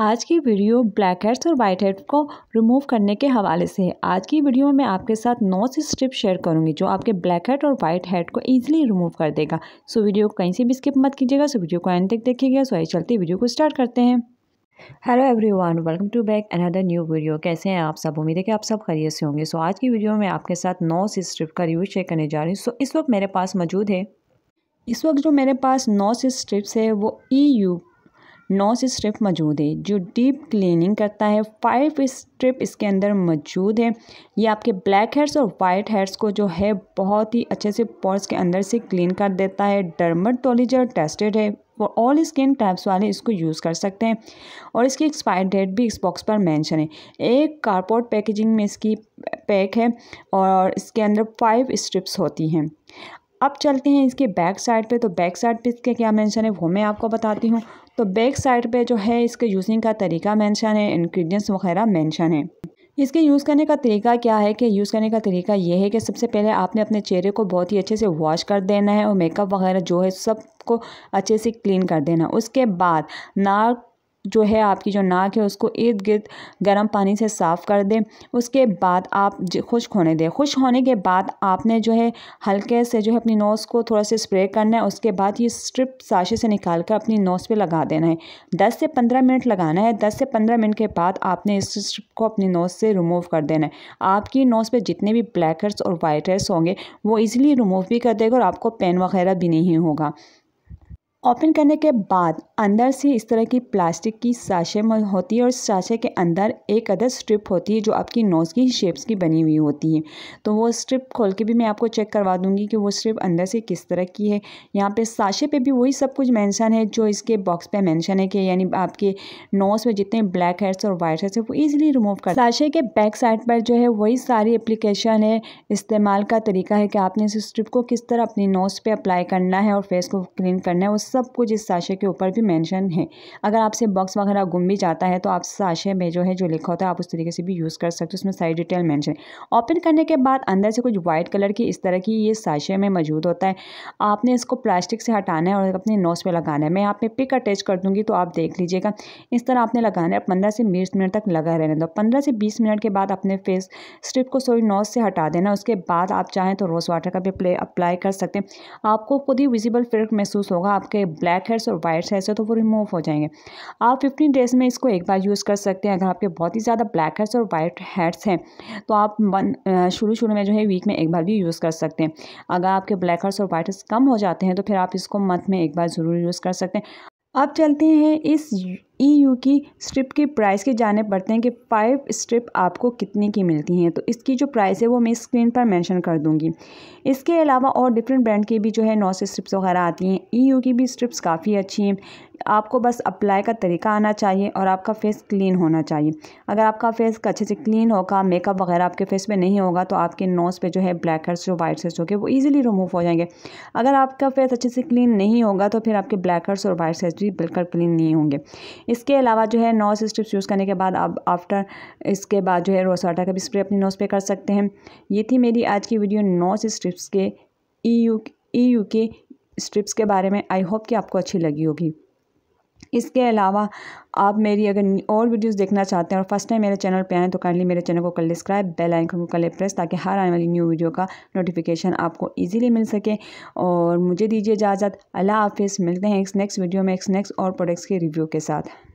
आज की video blackheads और वाइट हेड्स को रिमूव करने के हवाले से है आज की वीडियो में मैं आपके साथ नौ सी स्टेप शेयर करूंगी जो आपके ब्लैक हेड और वाइट हेड को इजीली रिमूव कर देगा सो वीडियो को कहीं से भी स्किप मत कीजिएगा सो वीडियो को एंड तक देखिएगा सो आई चलते वीडियो को स्टार्ट करते हैं hello everyone welcome to back another new video कैसे हैं आप सब उम्मीद है कि आप सब खरीय से होंगे सो आज की वीडियो में आपके साथ नौ सी स्ट्रिप का रिव्यू शेयर करने जा रही हूँ सो इस वक्त मेरे पास मौजूद है इस वक्त जो मेरे पास नौ सी स्ट्रिप्स है वो ई e यू नौ स्ट्रिप मौजूद है जो डीप क्लीनिंग करता है फाइव स्ट्रिप इसके अंदर मौजूद है ये आपके ब्लैक हेड्स और वाइट हेड्स को जो है बहुत ही अच्छे से पॉर्स के अंदर से क्लीन कर देता है डर्मटोलीजर टेस्टेड है वो ऑल स्किन टाइप्स वाले इसको यूज़ कर सकते हैं और इसकी एक्सपायर डेट भी इस बॉक्स पर मेंशन है एक कारपोर्ट पैकेजिंग में इसकी पैक है और इसके अंदर फाइव स्ट्रिप्स होती हैं अब चलते हैं इसके बैक साइड पे तो बैक साइड पे इसके क्या मेंशन है वो मैं आपको बताती हूँ तो बैक साइड पे जो है इसके यूजिंग का तरीका मेंशन है इंग्रेडिएंट्स वगैरह मेंशन है इसके यूज़ करने का तरीका क्या है कि यूज़ करने का तरीका ये है कि सबसे पहले आपने अपने चेहरे को बहुत ही अच्छे से वॉश कर देना है और मेकअप वगैरह जो है सबको अच्छे से क्लीन कर देना उसके बाद नाक जो है आपकी जो नाक है उसको इर्द गिर्द गर्म पानी से साफ़ कर दें उसके बाद आप खुश्क होने दें खुश होने के बाद आपने जो है हल्के से जो है अपनी नोज़ को थोड़ा सा स्प्रे करना है उसके बाद ये स्ट्रिप साशे से निकाल कर अपनी नोज़ पे लगा देना है दस से पंद्रह मिनट लगाना है दस से पंद्रह मिनट के बाद आपने इस स्ट्रिप को अपनी नोज़ से रिमूव कर देना है आपकी नोज़ पर जितने भी ब्लैक और वाइट होंगे वो ईज़िली रिमूव भी कर देगा और आपको पेन वगैरह भी नहीं होगा ओपन करने के बाद अंदर से इस तरह की प्लास्टिक की साशे होती है और साशे के अंदर एक अदर स्ट्रिप होती है जो आपकी नोज़ की शेप्स की बनी हुई होती है तो वो स्ट्रिप खोल के भी मैं आपको चेक करवा दूंगी कि वो स्ट्रिप अंदर से किस तरह की है यहाँ पे साशे पे भी वही सब कुछ मेंशन है जो इसके बॉक्स पे मैंशन है कि यानी आपके नोज़ में जितने ब्लैक हेड्स और वाइट हेड्स है वो ईजिली रिमूव कर साशे के बैक साइड पर जो है वही सारी अप्लीकेशन है इस्तेमाल का तरीका है कि आपने इस स्ट्रिप को किस तरह अपनी नोज़ पर अप्लाई करना है और फेस को क्लीन करना है उस सब कुछ इस साशे के ऊपर भी मेंशन है अगर आपसे बॉक्स वगैरह गुम भी जाता है तो आप साशे में जो है जो लिखा होता है आप उस तरीके से भी यूज़ कर सकते हो उसमें सारी डिटेल मैंशन ओपन करने के बाद अंदर से कुछ वाइट कलर की इस तरह की ये साशे में मौजूद होता है आपने इसको प्लास्टिक से हटाना है और अपने नोस पर लगाना है मैं आप पे पिक अटैच कर दूँगी तो आप देख लीजिएगा इस तरह आपने लगाना है पंद्रह से बीस मिनट तक लगा रहने दो पंद्रह से बीस मिनट के बाद अपने फेस स्ट्रिप को सोई नोज से हटा देना उसके बाद आप चाहें तो रोज़ वाटर का भी अप्लाई कर सकते हैं आपको खुद ही विजिबल फिर महसूस होगा आपके ब्लैक हेड्स और वाइट हेड्स है तो वो रिमूव हो जाएंगे आप फिफ्टीन डेज़ में इसको एक बार यूज़ कर सकते हैं अगर आपके बहुत ही ज़्यादा ब्लैक हेड्स और वाइट हेड्स हैं तो आप शुरू शुरू में जो है वीक में एक बार भी यूज़ कर सकते हैं अगर आपके ब्लैक हेड्स और वाइट हेड्स कम हो जाते हैं तो फिर आप इसको मंथ में एक बार ज़रूर यूज़ कर सकते हैं अब चलते हैं इस ईयू की स्ट्रिप के प्राइस की जानब पड़ते हैं कि फ़ाइव स्ट्रिप आपको कितने की मिलती हैं तो इसकी जो प्राइस है वो मैं स्क्रीन पर मेंशन कर दूंगी इसके अलावा और डिफरेंट ब्रांड की भी जो है नौ से स्ट्रिप्स वगैरह आती हैं ईयू की भी स्ट्रिप्स काफ़ी अच्छी हैं आपको बस अप्लाई का तरीका आना चाहिए और आपका फेस क्लीन होना चाहिए अगर आपका फेस अच्छे से क्लीन होगा मेकअप वगैरह आपके फेस पे नहीं होगा तो आपके नोज़ पे जो है ब्लैक हेड्स जो वाइट हेड्स होंगे वो इजीली रिमूव हो जाएंगे अगर आपका फेस अच्छे से क्लीन नहीं होगा तो फिर आपके ब्लैक हेड्स और वाइट हेड्स भी बिल्कुल क्लीन नहीं होंगे इसके अलावा जो है नोज स्ट्रिप्स यूज़ करने के बाद आप आफ्टर इसके बाद जो है रोसाटा का भी स्प्रे अपनी नोज़ पे कर सकते हैं ये थी मेरी आज की वीडियो नोज स्ट्रिप्स के ई यू ई यू के स्ट्रिप्स के बारे में आई होप कि आपको अच्छी लगी होगी इसके अलावा आप मेरी अगर और वीडियोस देखना चाहते हैं और फर्स्ट टाइम मेरे चैनल पे आएँ तो काइंडली मेरे चैनल को कर सब्सक्राइब बेल आइकन को कर प्रेस ताकि हर आने वाली न्यू वीडियो का नोटिफिकेशन आपको ईजिली मिल सके और मुझे दीजिए इजाज़त अल्लाह हाफिज़ मिलते हैं एक नेक्स्ट वीडियो में एक नेक्स्ट और प्रोडक्ट्स के रिव्यू के साथ